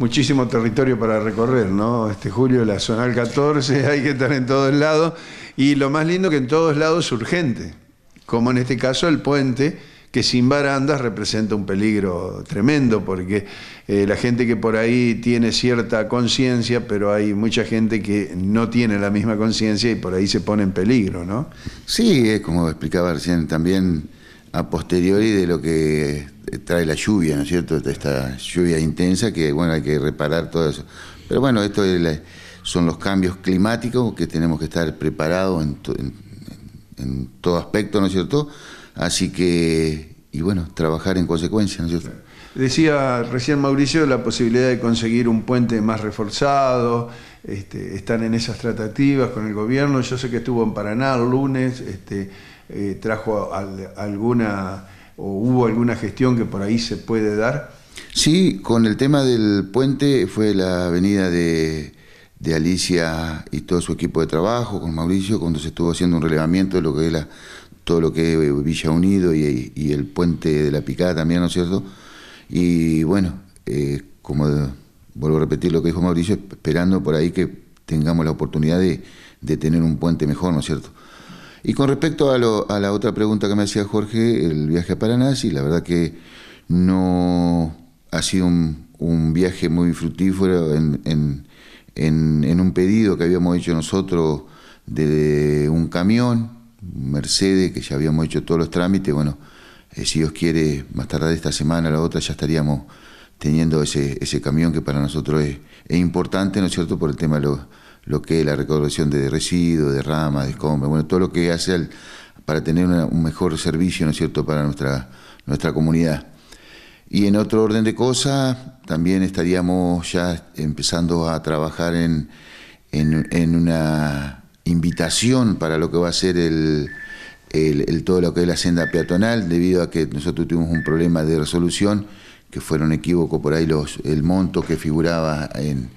muchísimo territorio para recorrer, ¿no? Este Julio, la zonal 14, hay que estar en todos lados. Y lo más lindo que en todos lados es urgente, como en este caso el puente, que sin barandas representa un peligro tremendo, porque eh, la gente que por ahí tiene cierta conciencia, pero hay mucha gente que no tiene la misma conciencia y por ahí se pone en peligro, ¿no? Sí, es como explicaba recién también a posteriori de lo que trae la lluvia, ¿no es cierto? Esta lluvia intensa que, bueno, hay que reparar todo eso. Pero bueno, estos son los cambios climáticos que tenemos que estar preparados en, todo aspecto, ¿no es cierto? Así que, y bueno, trabajar en consecuencia, ¿no es cierto? Decía recién Mauricio la posibilidad de conseguir un puente más reforzado, este, están en esas tratativas con el gobierno, yo sé que estuvo en Paraná el lunes, este, eh, trajo alguna o hubo alguna gestión que por ahí se puede dar? Sí, con el tema del puente fue la venida de, Alicia y todo su equipo de trabajo, con Mauricio, cuando se estuvo haciendo un relevamiento de lo que es la, todo lo que es eh, Villa Unido y, el puente de la Picada también, ¿no es cierto? Y bueno, eh, como vuelvo a repetir lo que dijo Mauricio, esperando por ahí que tengamos la oportunidad de tener un puente mejor, ¿no es cierto? Y con respecto a, la otra pregunta que me hacía Jorge, el viaje a Paraná, sí, la verdad que no ha sido un, viaje muy fructífero en, un pedido que habíamos hecho nosotros de un camión, Mercedes, que ya habíamos hecho todos los trámites. Bueno, eh, si Dios quiere, más tarde esta semana, o la otra, ya estaríamos teniendo ese, ese camión que para nosotros es, es importante, ¿no es cierto?, por el tema de los lo que es la recolección de residuos, de ramas, de escombros, bueno, todo lo que hace para tener un mejor servicio, ¿no es cierto?, para nuestra, nuestra comunidad. Y en otro orden de cosas, también estaríamos ya empezando a trabajar en, en, una invitación para lo que va a ser el, el, todo lo que es la senda peatonal, debido a que nosotros tuvimos un problema de resolución, que fueron equívoco por ahí los, el monto que figuraba en,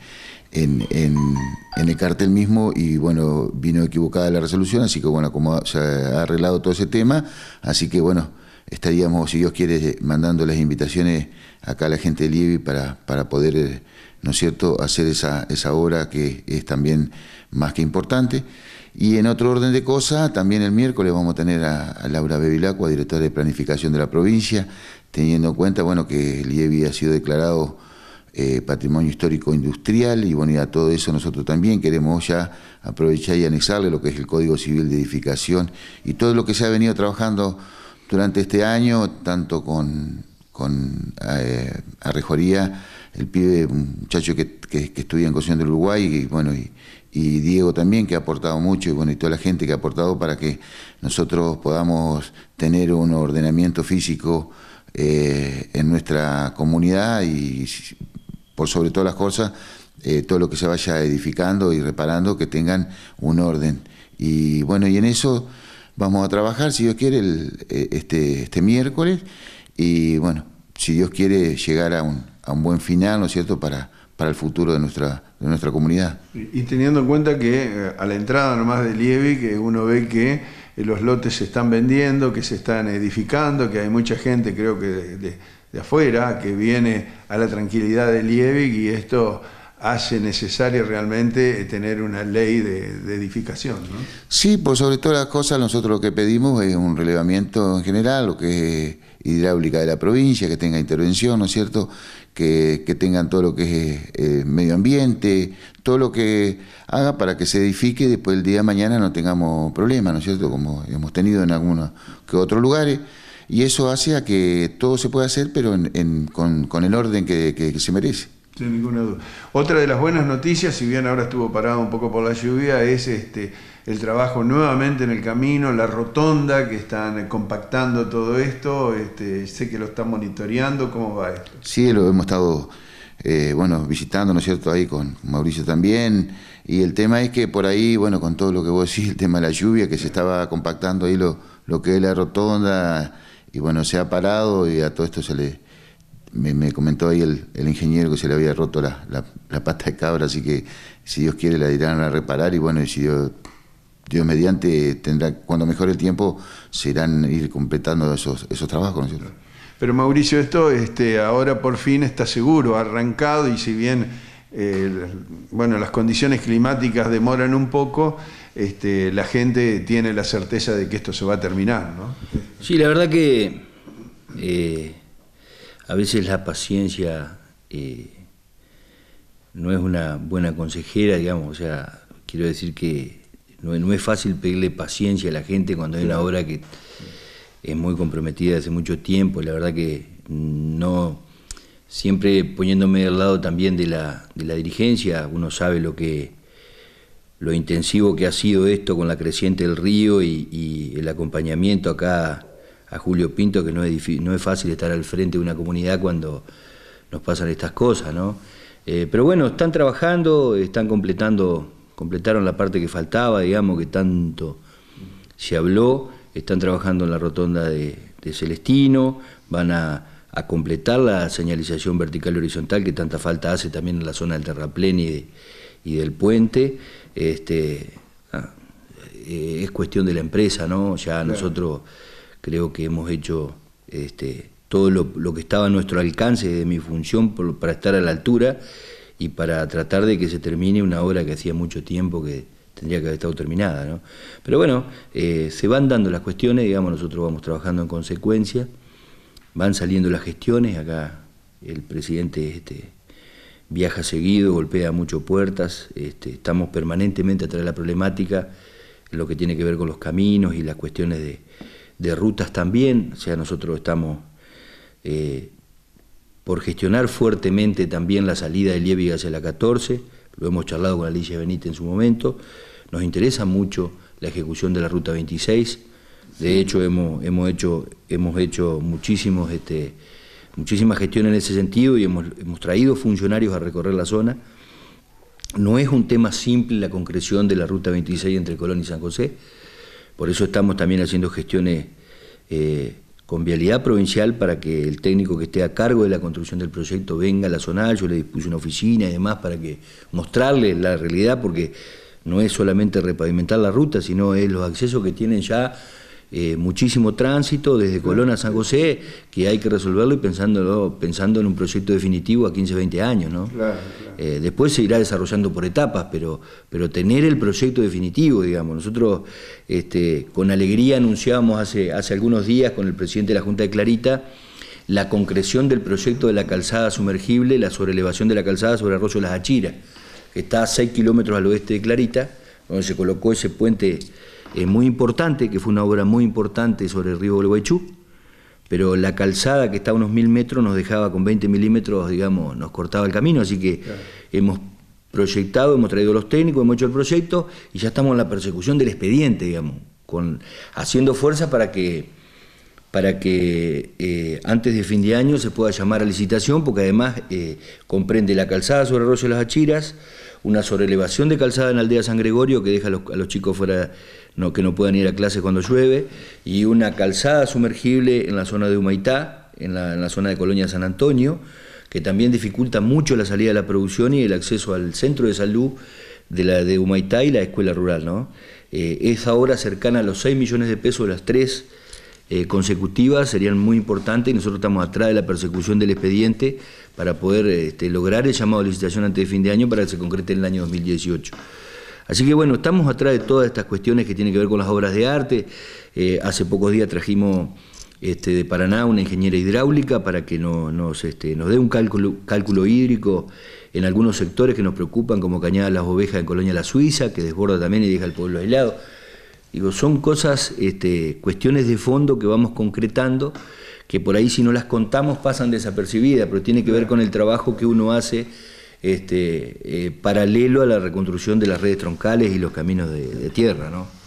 en, el cartel mismo y bueno, vino equivocada la resolución, así que bueno, como se ha arreglado todo ese tema, así que bueno, estaríamos, si Dios quiere, mandando las invitaciones acá a la gente de Lievi para, para poder, eh, ¿no es cierto?, hacer esa, esa obra que es también más que importante. Y en otro orden de cosas, también el miércoles vamos a tener a, Laura Bevilacqua, directora de planificación de la provincia, teniendo en cuenta, bueno, que Lievi ha sido declarado eh, patrimonio histórico industrial y bueno, y a todo eso nosotros también queremos ya aprovechar y anexarle lo que es el Código Civil de Edificación y todo lo que se ha venido trabajando durante este año, tanto con, con eh, Arrejoría, el pibe, un muchacho que, estudia en Constitución del Uruguay y bueno, y, Diego también que ha aportado mucho y bueno, y toda la gente que ha aportado para que nosotros podamos tener un ordenamiento físico eh, en nuestra comunidad y sobre todas las cosas, eh, todo lo que se vaya edificando y reparando, que tengan un orden. Y bueno, y en eso vamos a trabajar, si Dios quiere, eh, este, este miércoles. Y bueno, si Dios quiere llegar a un, a un buen final, ¿no es cierto?, para, para el futuro de nuestra, de nuestra comunidad. Y, teniendo en cuenta que eh, a la entrada nomás de Lievi, que uno ve que los lotes se están vendiendo, que se están edificando, que hay mucha gente, creo que de de afuera, que viene a la tranquilidad de Liebig y esto hace necesario realmente eh, tener una ley de, edificación. ¿no? Sí, pues sobre todas las cosas nosotros lo que pedimos es un relevamiento en general, lo que es hidráulica de la provincia, que tenga intervención, ¿no es cierto? Que, tengan todo lo que es eh, medio ambiente, todo lo que haga para que se edifique y después el día de mañana no tengamos problemas, ¿no es cierto? Como hemos tenido en algunos que otros lugares y eso hace a que todo se pueda hacer, pero con, el orden que, se merece. Sin ninguna duda. Otra de las buenas noticias, si bien ahora estuvo parado un poco por la lluvia, es este el trabajo nuevamente en el camino, la rotonda que están compactando todo esto. Este, sé que lo están monitoreando. ¿Cómo va esto? Sí, lo hemos estado eh, bueno, visitando, ¿no es cierto?, ahí con Mauricio también. Y el tema es que por ahí, bueno, con todo lo que vos decís, el tema de la lluvia, que se estaba compactando ahí lo que es la rotonda y bueno, se ha parado y a todo esto se le... Me, comentó ahí el, ingeniero que se le había roto la, la, pata de cabra, así que si Dios quiere la irán a reparar y bueno, y si Dios, mediante tendrá, cuando mejore el tiempo, se irán ir completando esos, esos trabajos, Pero Mauricio, esto este, ahora por fin está seguro, ha arrancado y si bien bueno, las condiciones climáticas demoran un poco, este, la gente tiene la certeza de que esto se va a terminar, ¿no? Sí, la verdad que eh, a veces la paciencia eh, no es una buena consejera, digamos, o sea, quiero decir que no, es fácil pedirle paciencia a la gente cuando hay una obra que es muy comprometida desde hace mucho tiempo, la verdad que no siempre poniéndome del lado también de la, de la dirigencia, uno sabe lo que lo intensivo que ha sido esto con la creciente del río y, el acompañamiento acá a Julio Pinto, que no es, no es fácil estar al frente de una comunidad cuando nos pasan estas cosas, ¿no? Eh, pero bueno, están trabajando, están completando, completaron la parte que faltaba, digamos, que tanto se habló, están trabajando en la rotonda de Celestino, van a a completar la señalización vertical y horizontal que tanta falta hace también en la zona del terraplén y, del puente. Este, ah, eh, es cuestión de la empresa, ¿no? Ya nosotros creo que hemos hecho este, todo lo, que estaba a nuestro alcance de mi función para estar a la altura y para tratar de que se termine una obra que hacía mucho tiempo que tendría que haber estado terminada, ¿no? Pero bueno, eh, se van dando las cuestiones, digamos, nosotros vamos trabajando en consecuencia van saliendo las gestiones, acá el presidente este, viaja seguido, golpea mucho puertas, este, estamos permanentemente través de la problemática, lo que tiene que ver con los caminos y las cuestiones de, rutas también, o sea, nosotros estamos eh, por gestionar fuertemente también la salida de Lievig hacia la 14, lo hemos charlado con Alicia Benítez en su momento, nos interesa mucho la ejecución de la Ruta 26, de hecho, hemos, hemos hecho, hemos hecho muchísimos, este, en ese sentido y hemos, traído funcionarios a recorrer la zona. No es un tema simple la concreción de la Ruta 26 entre Colón y San José, por eso estamos también haciendo gestiones eh, con vialidad provincial para que el técnico que esté a cargo de la construcción del proyecto venga a la zona, yo le dispuse una oficina y demás para que mostrarle la realidad, porque no es solamente repavimentar la ruta, sino es los accesos que tienen ya eh, muchísimo tránsito desde Colón a San José, que hay que resolverlo y pensando en un proyecto definitivo a 15, 20 años. ¿no? Eh, después se irá desarrollando por etapas, pero, pero tener el proyecto definitivo, digamos. Nosotros este, con alegría anunciábamos hace, hace algunos días con el presidente de la Junta de Clarita la concreción del proyecto de la calzada sumergible, la sobrelevación de la calzada sobre el arroyo Las Achiras, que está a 6 kilómetros al oeste de Clarita, donde se colocó ese puente es muy importante, que fue una obra muy importante sobre el río Bolguaychú, pero la calzada que está a unos mil metros nos dejaba con 20 milímetros, digamos, nos cortaba el camino, así que hemos proyectado, hemos traído los técnicos, hemos hecho el proyecto y ya estamos en la persecución del expediente, digamos, con, haciendo fuerza para que, para que eh, antes de fin de año se pueda llamar a licitación, porque además eh, comprende la calzada sobre el Arroyo de las Achiras, una sobrelevación de calzada en la aldea San Gregorio que deja a los, chicos fuera, que no puedan ir a clases cuando llueve, y una calzada sumergible en la zona de Humaitá, en la, zona de Colonia San Antonio, que también dificulta mucho la salida de la producción y el acceso al centro de salud de la de Humaitá y la escuela rural. ¿no? Eh, es ahora cercana a los 6 millones de pesos de las tres eh, consecutivas serían muy importantes y nosotros estamos atrás de la persecución del expediente para poder este, lograr el llamado de licitación antes de fin de año para que se concrete en el año 2018. Así que bueno, estamos atrás de todas estas cuestiones que tienen que ver con las obras de arte. Eh, hace pocos días trajimos este, de Paraná una ingeniera hidráulica para que nos, este, nos dé un cálculo, cálculo hídrico en algunos sectores que nos preocupan, como Cañada las Ovejas en Colonia La Suiza, que desborda también y deja al pueblo aislado son cosas, este, cuestiones de fondo que vamos concretando, que por ahí si no las contamos pasan desapercibidas, pero tiene que ver con el trabajo que uno hace este, eh, paralelo a la reconstrucción de las redes troncales y los caminos de, de tierra, ¿no?